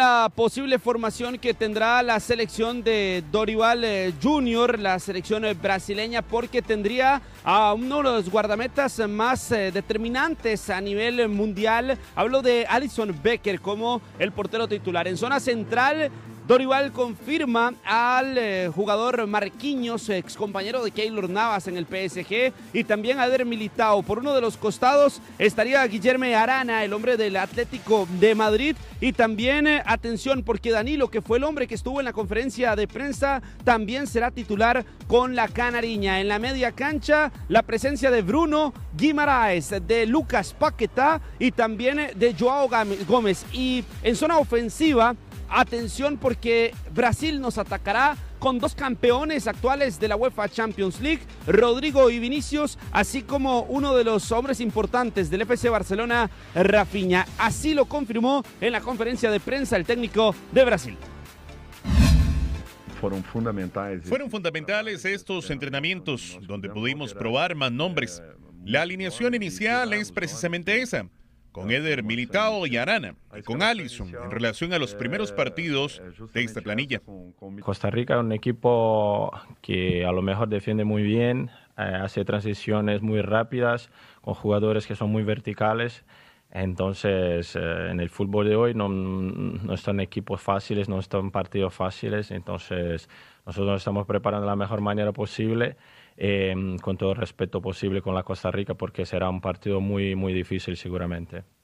la posible formación que tendrá la selección de Dorival eh, Junior, la selección eh, brasileña, porque tendría a uno de los guardametas eh, más determinantes a nivel mundial. Hablo de Alison Becker como el portero titular. En zona central Dorival confirma al eh, jugador Marquinhos, ex compañero de Keylor Navas en el PSG, y también a militado Por uno de los costados estaría Guillermo Arana, el hombre del Atlético de Madrid. Y también, eh, atención, porque Danilo, que fue el hombre que estuvo en la conferencia de prensa, también será titular con la Canariña. En la media cancha, la presencia de Bruno Guimaraes, de Lucas Paquetá y también eh, de Joao Gómez. Y en zona ofensiva, Atención porque Brasil nos atacará con dos campeones actuales de la UEFA Champions League, Rodrigo y Vinicius, así como uno de los hombres importantes del FC Barcelona, Rafinha. Así lo confirmó en la conferencia de prensa el técnico de Brasil. Fueron fundamentales. Fueron fundamentales estos entrenamientos donde pudimos probar más nombres. La alineación inicial es precisamente esa con Eder Militao y Arana, y con Allison en relación a los primeros partidos de esta planilla. Costa Rica es un equipo que a lo mejor defiende muy bien, eh, hace transiciones muy rápidas, con jugadores que son muy verticales. Entonces, eh, en el fútbol de hoy no, están equipos fáciles, no están partidos fáciles, entonces nosotros nos estamos preparando de la mejor manera posible, eh, con todo el respeto posible con la Costa Rica, porque será un partido muy, muy difícil seguramente.